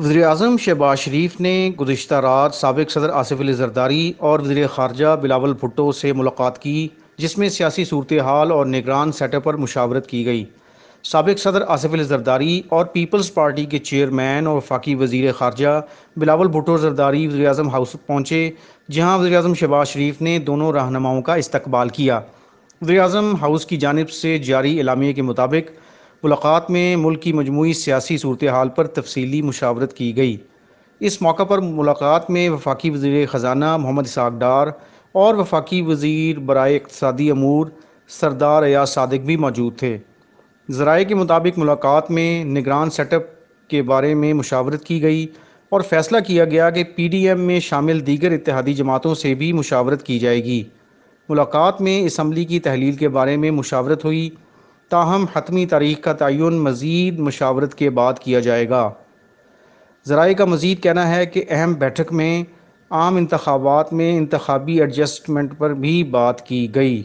वजी अजम शहबाज शरीफ ने गुजशत रात सबक सदर आसिफ अली जरदारी और वजी खारजा बिलावल भुट्टो से मुलाकात की जिसमें सियासी सूरत हाल और निगरान सेटअप पर मुशावरत की गई सबक सदर आसिफ अली जरदारी और पीपल्स पार्टी के चेयरमैन और वफाकी वजीर खारजा बिलावल भुट्टो जरदारी वजी अजम हाउस पहुँचे जहाँ वजी अजम शहबाज शरीफ ने दोनों रहनुमाओं का इस्तबाल किया वजी अजम हाउस की जानब से जारी इलामिए के मुताबिक मुलाकात में मुल्क की मजमू सियासी सूरत हाल पर तफसली मुशावरत की गई इस मौका पर मुलाकात में वफाकी वजीर ख़जाना मोहम्मद इसाक डार और वफाकी वजीर बरए इकतदी अमूर सरदार अयाज सादिक भी मौजूद थे ज़राए के मुताबिक मुलाकात में निगरान सेटअप के बारे में मुशावरत की गई और फैसला किया गया कि पी डी एम में शामिल दीगर इतिहादी जमातों से भी मुशावरत की जाएगी मुलाकात में इसम्बली की तहलील के बारे में मुशावरत हुई ताहम हतमी तारीख का तयन मज़ीद मशावरत के बाद किया जाएगा ज़राए का मज़ीद कहना है कि अहम बैठक में आम इंतबात में इंतबी एडजस्टमेंट पर भी बात की गई